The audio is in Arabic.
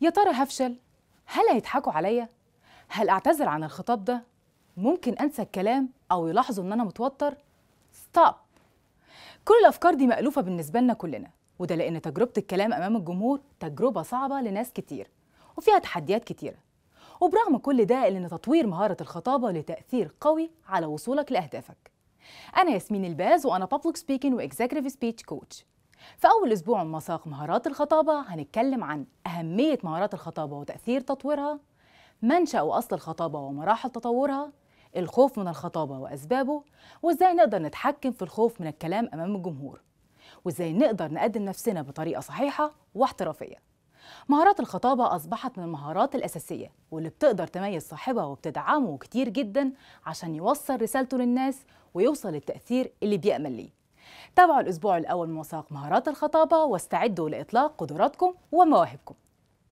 يا ترى هفشل هل هيضحكوا عليا هل اعتذر عن الخطاب ده ممكن انسى الكلام او يلاحظوا ان انا متوتر ستوب كل الافكار دي مالوفه بالنسبه لنا كلنا وده لان تجربه الكلام امام الجمهور تجربه صعبه لناس كتير وفيها تحديات كتيره وبرغم كل ده إلا ان تطوير مهاره الخطابه لتاثير قوي على وصولك لاهدافك انا ياسمين الباز وانا بابليك سبيكينج واكزيكتيف سبيتش كوتش في أول أسبوع من مساق مهارات الخطابة هنتكلم عن أهمية مهارات الخطابة وتأثير تطويرها منشأ وأصل الخطابة ومراحل تطورها الخوف من الخطابة وأسبابه وإزاي نقدر نتحكم في الخوف من الكلام أمام الجمهور وإزاي نقدر نقدم نفسنا بطريقة صحيحة واحترافية مهارات الخطابة أصبحت من المهارات الأساسية واللي بتقدر تميز صاحبها وبتدعمه كتير جدا عشان يوصل رسالته للناس ويوصل للتأثير اللي بيأمل ليه تابعوا الأسبوع الأول من وثائق مهارات الخطابة واستعدوا لإطلاق قدراتكم ومواهبكم